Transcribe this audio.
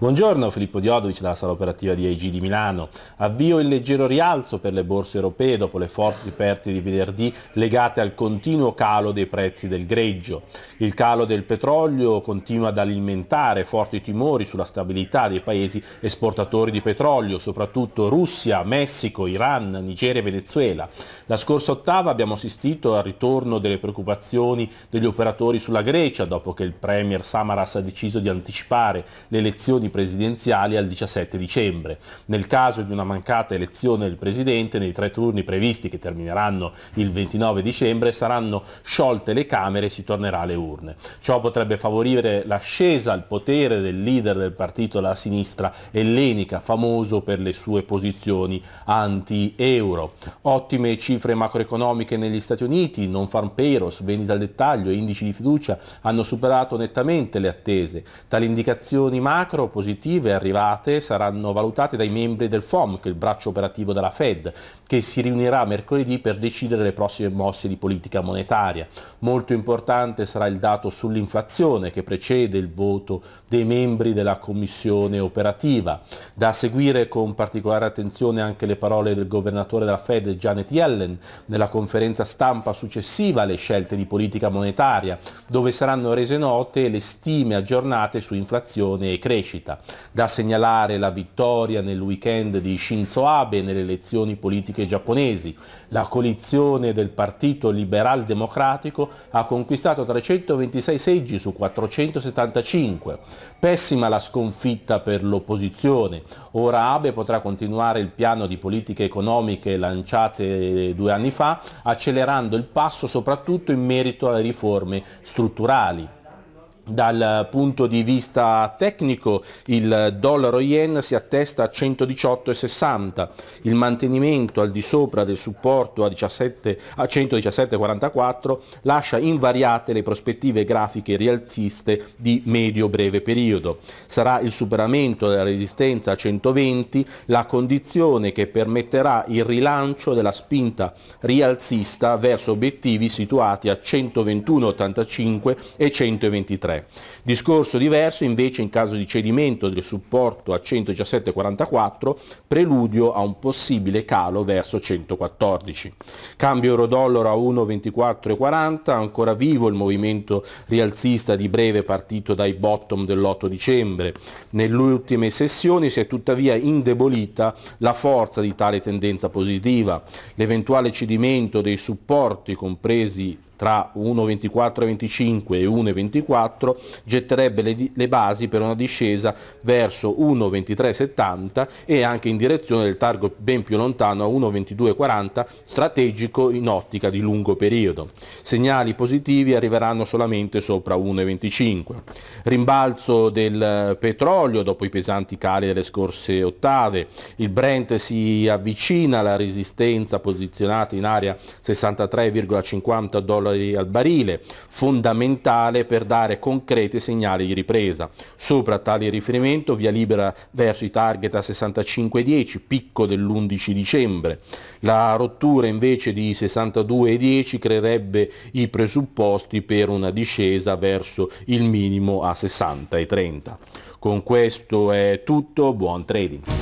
Buongiorno Filippo Diodovic dalla sala operativa di AIG di Milano. Avvio il leggero rialzo per le borse europee dopo le forti perdite di venerdì legate al continuo calo dei prezzi del greggio. Il calo del petrolio continua ad alimentare forti timori sulla stabilità dei paesi esportatori di petrolio, soprattutto Russia, Messico, Iran, Nigeria e Venezuela. La scorsa ottava abbiamo assistito al ritorno delle preoccupazioni degli operatori sulla Grecia dopo che il Premier Samaras ha deciso di anticipare le elezioni presidenziali al 17 dicembre. Nel caso di una mancata elezione del Presidente, nei tre turni previsti che termineranno il 29 dicembre, saranno sciolte le Camere e si tornerà alle urne. Ciò potrebbe favorire l'ascesa al potere del leader del partito alla sinistra ellenica, famoso per le sue posizioni anti-euro. Ottime cifre macroeconomiche negli Stati Uniti, non farm payrolls, vendita al dettaglio e indici di fiducia hanno superato nettamente le attese. Tali indicazioni macro positive arrivate saranno valutate dai membri del FOM, che è il braccio operativo della Fed, che si riunirà mercoledì per decidere le prossime mosse di politica monetaria. Molto importante sarà il dato sull'inflazione che precede il voto dei membri della commissione operativa. Da seguire con particolare attenzione anche le parole del governatore della Fed Janet Yellen nella conferenza stampa successiva alle scelte di politica monetaria, dove saranno rese note le stime aggiornate su inflazione e crescita diretta. Da segnalare la vittoria nel weekend di Shinzo Abe nelle elezioni politiche giapponesi. La coalizione del Partito Liberal Democratico ha conquistato 326 seggi su 475. Pessima la sconfitta per l'opposizione. Ora Abe potrà continuare il piano di politiche economiche lanciate due anni fa, accelerando il passo soprattutto in merito alle riforme strutturali. Dal punto di vista tecnico il dollaro yen si attesta a 118,60, il mantenimento al di sopra del supporto a, a 117,44 lascia invariate le prospettive grafiche rialziste di medio-breve periodo. Sarà il superamento della resistenza a 120 la condizione che permetterà il rilancio della spinta rialzista verso obiettivi situati a 121,85 e 123. Discorso diverso invece in caso di cedimento del supporto a 117,44, preludio a un possibile calo verso 114. Cambio euro-dollaro a 1,24,40, ancora vivo il movimento rialzista di breve partito dai bottom dell'8 dicembre. Nelle ultime sessioni si è tuttavia indebolita la forza di tale tendenza positiva. L'eventuale cedimento dei supporti compresi tra 1,2425 e 1,24 getterebbe le, le, basi per una discesa verso 1,2370 e anche in direzione del targo ben più lontano a 1,2240 strategico in ottica di lungo periodo. Segnali positivi arriveranno solamente sopra 1,25. Rimbalzo del petrolio dopo i pesanti cali delle scorse ottave, il Brent si avvicina alla resistenza posizionata in area 63,50 dollari dollari al barile, fondamentale per dare concreti segnali di ripresa. Sopra tale riferimento via libera verso i target a 65,10, picco dell'11 dicembre. La rottura invece di 62,10 creerebbe i presupposti per una discesa verso il minimo a 60,30. Con questo è tutto, buon trading!